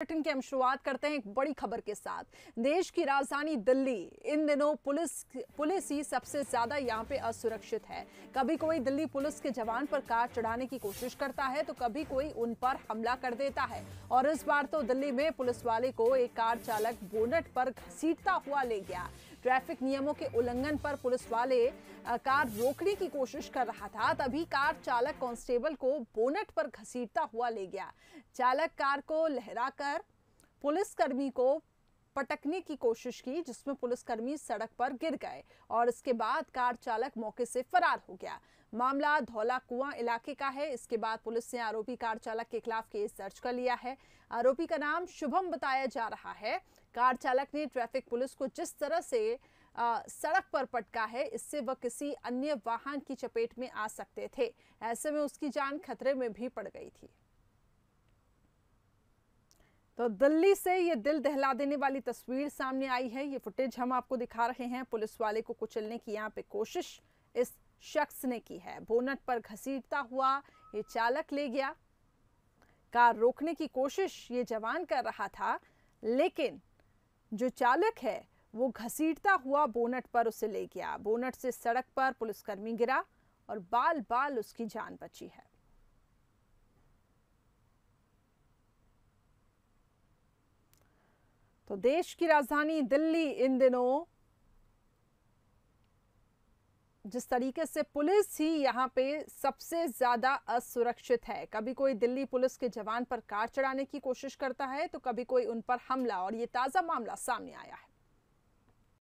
bulletin की हम शुरुआत करते हैं एक बड़ी खबर के साथ देश की राजधानी दिल्ली इन दिनों पुलिस पुलिस ही सबसे ज्यादा यहाँ पे असुरक्षित है कभी कोई दिल्ली पुलिस के जवान पर कार चढ़ाने की कोशिश करता है तो कभी कोई उन पर हमला कर देता है और इस बार तो दिल्ली में पुलिस वाले को एक कार चालक बोनट पर घसीटता हुआ ले गया ट्रैफिक नियमों के उल्लंघन पर पुलिस वाले कार रोकने की कोशिश कर रहा था तभी कार चालक कांस्टेबल को बोनट पर घसीटता हुआ ले गया चालक कार को लहराकर पुलिसकर्मी को पटकने की कोशिश की जिसमें पुलिसकर्मी सड़क पर गिर गए और इसके बाद कार चालक मौके से फरार हो गया मामला धौला कुआं इलाके का है इसके बाद पुलिस ने आरोपी कार चालक के खिलाफ केस दर्ज कर लिया है आरोपी का नाम शुभम बताया जा रहा है कार चालक ने ट्रैफिक पुलिस को जिस तरह से आ, सड़क पर पटका है इससे वह किसी अन्य वाहन की चपेट में आ सकते थे ऐसे में उसकी जान खतरे में भी पड़ गई थी तो दिल्ली से ये दिल दहला देने वाली तस्वीर सामने आई है ये फुटेज हम आपको दिखा रहे हैं पुलिस वाले को कुचलने की यहाँ पे कोशिश इस शख्स ने की है बोनट पर घसीटता हुआ ये चालक ले गया कार रोकने की कोशिश ये जवान कर रहा था लेकिन जो चालक है वो घसीटता हुआ बोनट पर उसे ले गया बोनट से सड़क पर पुलिसकर्मी गिरा और बाल बाल उसकी जान बची है तो देश की राजधानी दिल्ली इन दिनों जिस तरीके से पुलिस ही यहां पे सबसे ज़्यादा असुरक्षित है कभी कोई दिल्ली पुलिस के जवान पर कार चढ़ाने की कोशिश करता है तो कभी कोई उन पर हमला और ये ताज़ा मामला सामने आया है